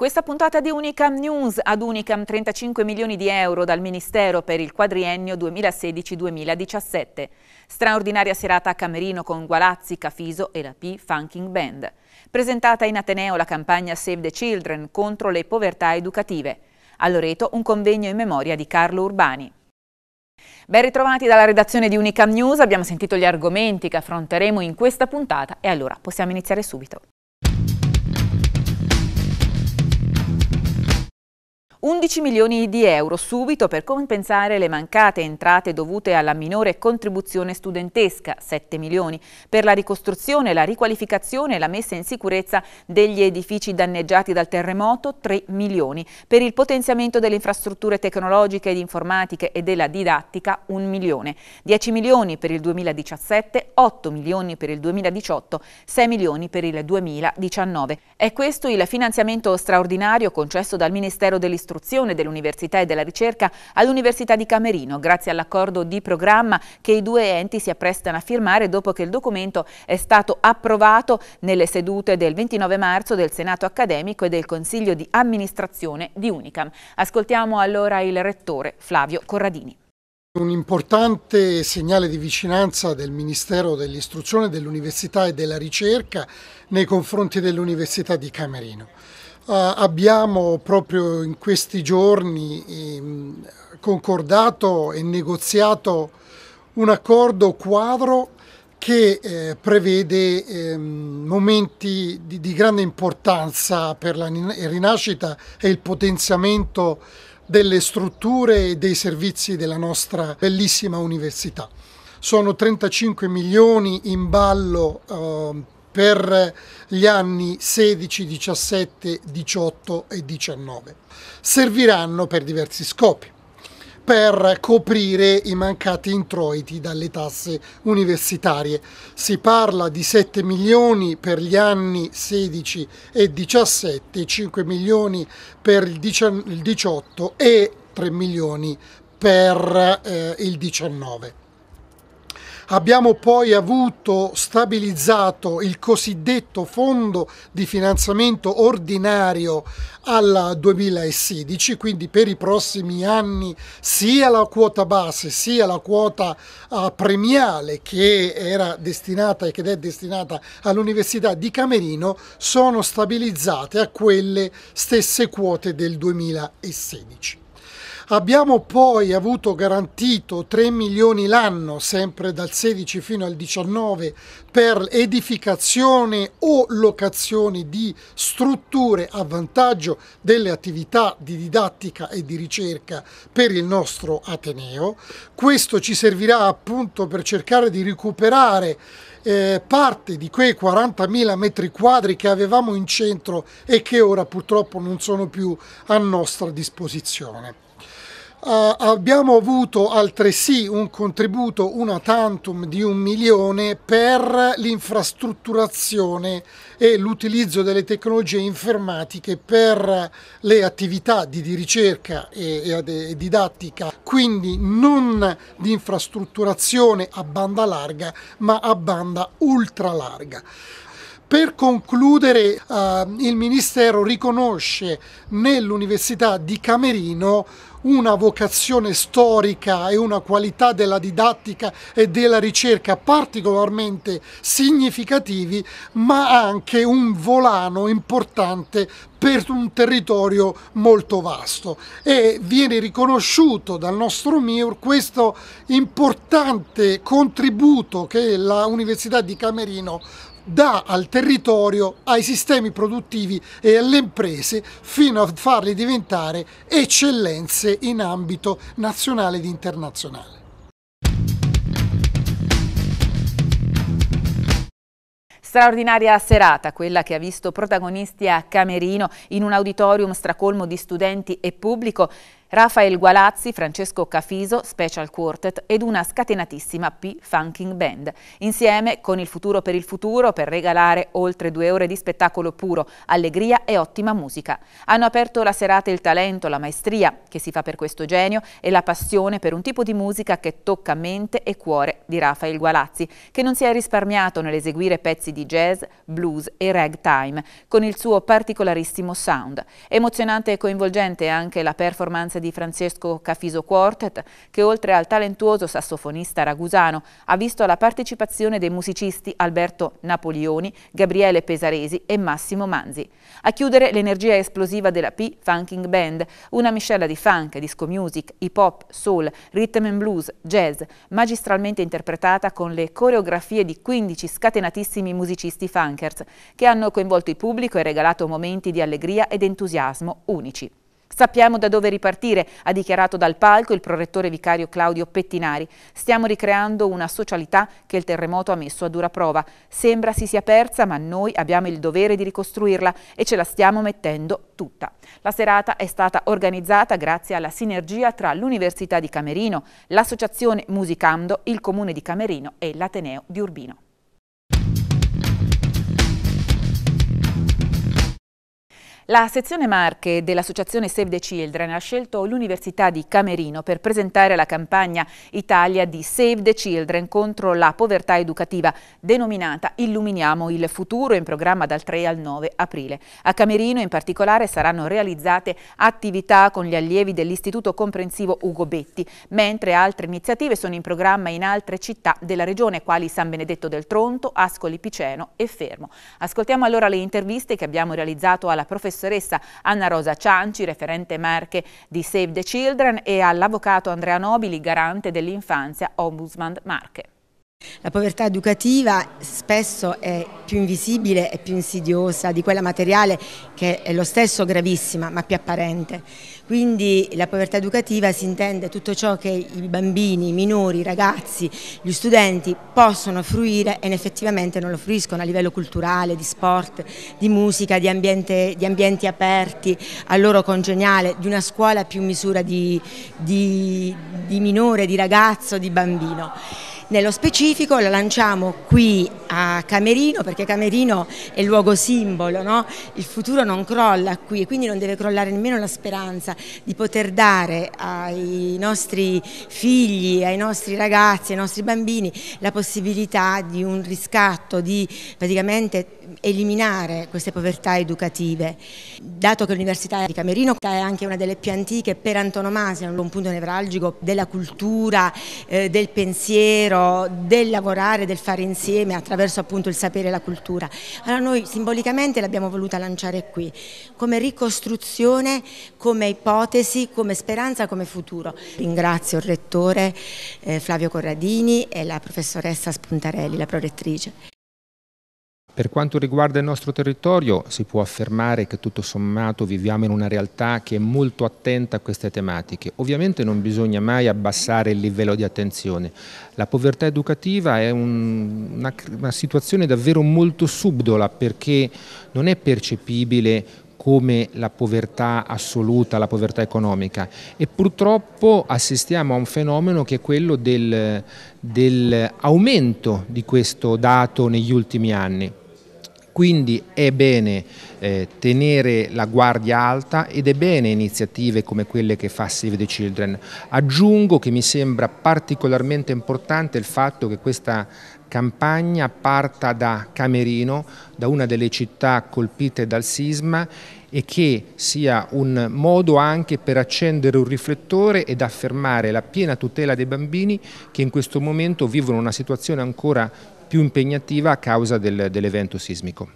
questa puntata di Unicam News ad Unicam 35 milioni di euro dal Ministero per il quadriennio 2016-2017. Straordinaria serata a Camerino con Gualazzi, Cafiso e la P Funking Band. Presentata in Ateneo la campagna Save the Children contro le povertà educative. A Loreto un convegno in memoria di Carlo Urbani. Ben ritrovati dalla redazione di Unicam News, abbiamo sentito gli argomenti che affronteremo in questa puntata e allora possiamo iniziare subito. 11 milioni di euro subito per compensare le mancate entrate dovute alla minore contribuzione studentesca, 7 milioni, per la ricostruzione, la riqualificazione e la messa in sicurezza degli edifici danneggiati dal terremoto, 3 milioni, per il potenziamento delle infrastrutture tecnologiche ed informatiche e della didattica, 1 milione, 10 milioni per il 2017, 8 milioni per il 2018, 6 milioni per il 2019. È questo il finanziamento straordinario concesso dal Ministero dell'Istruzione dell'istruzione, dell'università e della ricerca all'Università di Camerino, grazie all'accordo di programma che i due enti si apprestano a firmare dopo che il documento è stato approvato nelle sedute del 29 marzo del Senato accademico e del Consiglio di amministrazione di Unicam. Ascoltiamo allora il rettore Flavio Corradini. Un importante segnale di vicinanza del Ministero dell'Istruzione, dell'Università e della Ricerca nei confronti dell'Università di Camerino. Eh, abbiamo proprio in questi giorni ehm, concordato e negoziato un accordo quadro che eh, prevede ehm, momenti di, grande importanza per la rinascita e il potenziamento delle strutture e dei servizi della nostra bellissima università. Sono 35 milioni in ballo ehm, per gli anni 16, 17, 18 e 19. Serviranno per diversi scopi per coprire i mancati introiti dalle tasse universitarie. Si parla di 7 milioni per gli anni 16 e 17, 5 milioni per il 18 e 3 milioni per eh, il 19. Abbiamo poi avuto stabilizzato il cosiddetto fondo di finanziamento ordinario al 2016, quindi per i prossimi anni sia la quota base sia la quota ah, premiale che era destinata e che è destinata all'Università di Camerino sono stabilizzate a quelle stesse quote del 2016. Abbiamo poi avuto garantito 3 milioni l'anno, sempre dal 16 fino al 19, per edificazione o locazione di strutture a vantaggio delle attività di didattica e di ricerca per il nostro Ateneo. Questo ci servirà appunto per cercare di recuperare eh, parte di quei 40.000 metri quadri che avevamo in centro e che ora purtroppo non sono più a nostra disposizione. Uh, abbiamo avuto altresì un contributo una tantum di un milione per l'infrastrutturazione e l'utilizzo delle tecnologie informatiche per le attività di, di ricerca e, e, e, didattica, quindi non di infrastrutturazione a banda larga ma a banda ultralarga. Per concludere, uh, il Ministero riconosce nell'Università di Camerino una vocazione storica e una qualità della didattica e della ricerca particolarmente significativi, ma anche un volano importante per un territorio molto vasto e viene riconosciuto dal nostro MIUR questo importante contributo che la Università di Camerino dà al territorio, ai sistemi produttivi e alle imprese fino a farli diventare eccellenze in ambito nazionale ed internazionale. Straordinaria serata, quella che ha visto protagonisti a Camerino, in un auditorium stracolmo di studenti e pubblico, Rafael Gualazzi, Francesco Cafiso, Special Quartet ed una scatenatissima P-Funking Band. Insieme con Il Futuro per il Futuro per regalare oltre due ore di spettacolo puro, allegria e ottima musica. Hanno aperto la serata il talento, la maestria che si fa per questo genio e la passione per un tipo di musica che tocca mente e cuore di Rafael Gualazzi, che non si è risparmiato nell'eseguire pezzi di jazz, blues e ragtime con il suo particolarissimo sound. Emozionante e coinvolgente anche la performance di Francesco Cafiso Quartet, che oltre al talentuoso sassofonista ragusano ha visto la partecipazione dei musicisti Alberto Napoleoni, Gabriele Pesaresi e Massimo Manzi. A chiudere l'energia esplosiva della P Funking Band, una miscela di funk, disco music, hip hop, soul, rhythm and blues, jazz, magistralmente interpretata con le coreografie di 15 scatenatissimi musicisti funkers, che hanno coinvolto il pubblico e regalato momenti di allegria ed entusiasmo unici. Sappiamo da dove ripartire, ha dichiarato dal palco il prorettore vicario Claudio Pettinari. Stiamo ricreando una socialità che il terremoto ha messo a dura prova. Sembra si sia persa, ma noi abbiamo il dovere di ricostruirla e ce la stiamo mettendo tutta. La serata è stata organizzata grazie alla sinergia tra l'Università di Camerino, l'Associazione Musicando, il Comune di Camerino e l'Ateneo di Urbino. La sezione Marche dell'associazione Save the Children ha scelto l'Università di Camerino per presentare la campagna Italia di Save the Children contro la povertà educativa, denominata Illuminiamo il futuro, in programma dal 3 al 9 aprile. A Camerino in particolare saranno realizzate attività con gli allievi dell'Istituto Comprensivo Ugo Betti, mentre altre iniziative sono in programma in altre città della regione, quali San Benedetto del Tronto, Ascoli Piceno e Fermo. Ascoltiamo allora le interviste che abbiamo realizzato alla professoressa professoressa Anna Rosa Cianci, referente Marche di Save the Children, e all'avvocato Andrea Nobili, garante dell'infanzia Ombudsman Marche. La povertà educativa spesso è più invisibile e più insidiosa di quella materiale che è lo stesso gravissima ma più apparente. Quindi la povertà educativa si intende tutto ciò che i bambini, i minori, i ragazzi, gli studenti possono fruire e effettivamente non lo fruiscono a livello culturale, di sport, di musica, di, ambiente, di ambienti aperti, al loro congeniale, di una scuola più misura di, di, di minore, di ragazzo, di bambino. Nello specifico la lanciamo qui a Camerino perché Camerino è il luogo simbolo, no? il futuro non crolla qui e quindi non deve crollare nemmeno la speranza di poter dare ai nostri figli, ai nostri ragazzi, ai nostri bambini la possibilità di un riscatto, di praticamente eliminare queste povertà educative. Dato che l'Università di Camerino è anche una delle più antiche per antonomasia, un punto nevralgico della cultura, eh, del pensiero, del lavorare, del fare insieme attraverso appunto il sapere e la cultura. Allora noi simbolicamente l'abbiamo voluta lanciare qui, come ricostruzione, come ipotesi, come speranza, come futuro. Ringrazio il rettore eh, Flavio Corradini e la professoressa Spuntarelli, la prorettrice. Per quanto riguarda il nostro territorio, si può affermare che tutto sommato viviamo in una realtà che è molto attenta a queste tematiche. Ovviamente non bisogna mai abbassare il livello di attenzione. La povertà educativa è un, una, una situazione davvero molto subdola perché non è percepibile come la povertà assoluta, la povertà economica e purtroppo assistiamo a un fenomeno che è quello dell'aumento del di questo dato negli ultimi anni. Quindi è bene eh, tenere la guardia alta ed è bene iniziative come quelle che fa Save the Children. Aggiungo che mi sembra particolarmente importante il fatto che questa campagna parta da Camerino, da una delle città colpite dal sisma e che sia un modo anche per accendere un riflettore ed affermare la piena tutela dei bambini che in questo momento vivono una situazione ancora più impegnativa a causa del, dell'evento sismico.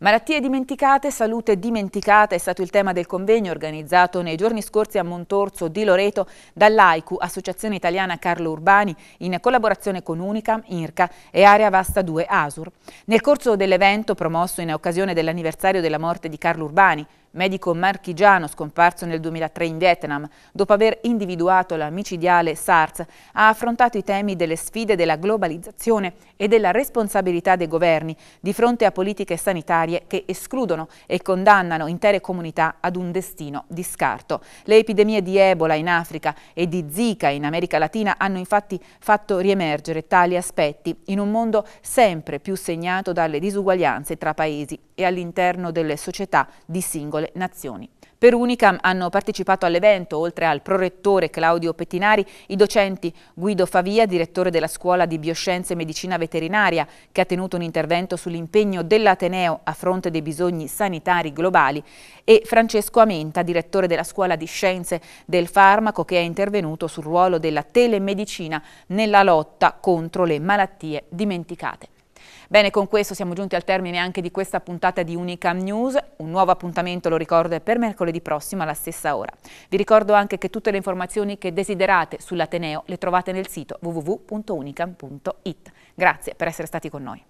Malattie dimenticate, salute dimenticata è stato il tema del convegno organizzato nei giorni scorsi a Montorzo di Loreto dall'AICU, Associazione Italiana Carlo Urbani, in collaborazione con Unicam, IRCA e Area Vasta 2 ASUR. Nel corso dell'evento promosso in occasione dell'anniversario della morte di Carlo Urbani, medico marchigiano scomparso nel 2003 in Vietnam, dopo aver individuato la micidiale SARS, ha affrontato i temi delle sfide della globalizzazione e della responsabilità dei governi di fronte a politiche sanitarie che escludono e condannano intere comunità ad un destino di scarto. Le epidemie di Ebola in Africa e di Zika in America Latina hanno infatti fatto riemergere tali aspetti in un mondo sempre più segnato dalle disuguaglianze tra paesi e all'interno delle società di singole nazioni. Per Unicam hanno partecipato all'evento, oltre al prorettore Claudio Pettinari, i docenti Guido Favia, direttore della Scuola di Bioscienze e Medicina Veterinaria, che ha tenuto un intervento sull'impegno dell'Ateneo a fronte dei bisogni sanitari globali, e Francesco Amenta, direttore della Scuola di Scienze del Farmaco, che è intervenuto sul ruolo della telemedicina nella lotta contro le malattie dimenticate. Bene, con questo siamo giunti al termine anche di questa puntata di Unicam News. Un nuovo appuntamento, lo ricordo, è per mercoledì prossimo alla stessa ora. Vi ricordo anche che tutte le informazioni che desiderate sull'Ateneo le trovate nel sito www.unicam.it. Grazie per essere stati con noi.